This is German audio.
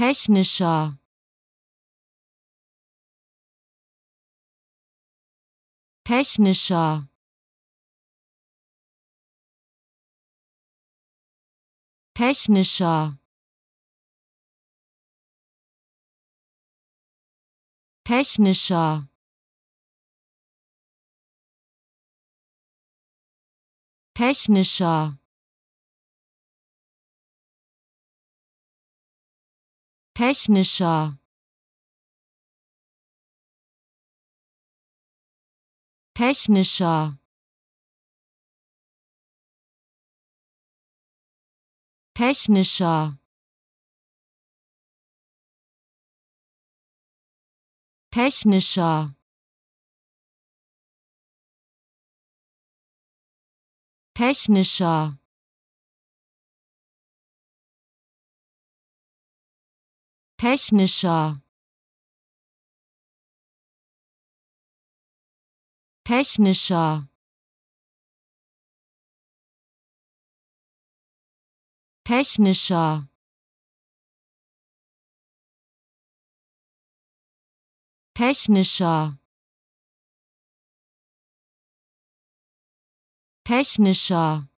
technischer technischer technischer technischer technischer technischer technischer technischer technischer technischer technischer technischer technischer technischer technischer